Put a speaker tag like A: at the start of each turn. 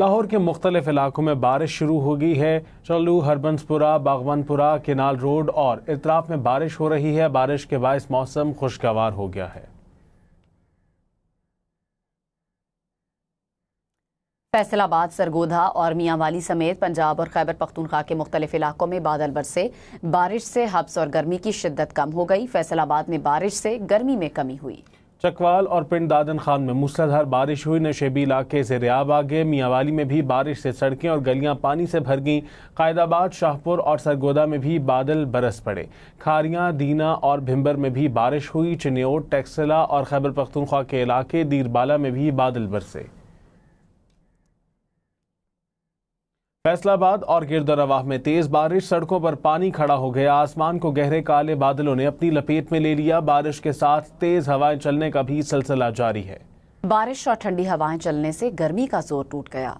A: लाहौर के मुख्तलिफ इलाकों में बारिश शुरू हो गई है चलू हरबंसपुरा बागवानपुरा केनाल रोड और इतराफ में बारिश हो रही है बारिश के बायस मौसम खुशगवार हो गया है
B: फैसलाबाद सरगोधा और मियांवाली समेत पंजाब और खैबर पख्तूनख्वा के मुख्तलिफ इलाकों में बादल बरसे बारिश से हब्स और गर्मी की शिद्दत कम हो गई फैसलाबाद में बारिश से गर्मी में कमी हुई
A: चकवाल और पिंड दादन खान में मूसलाधार बारिश हुई नशेबी इलाके जरियाब आ गए मियाँवाली में भी बारिश से सड़कें और गलियां पानी से भर गईं कायदाबाद शाहपुर और सरगोदा में भी बादल बरस पड़े खारियां दीना और भिम्बर में भी बारिश हुई चिन्योट टैक्सला और खैबर पख्तूनख्वा के इलाके दीरबाला में भी बादल बरसे फैसलाबाद और गिरदोरावाह में तेज बारिश सड़कों पर पानी खड़ा हो गया आसमान को गहरे काले बादलों ने अपनी लपेट में ले लिया बारिश के साथ तेज हवाएं चलने का भी सिलसिला जारी है
B: बारिश और ठंडी हवाएं चलने से गर्मी का जोर टूट गया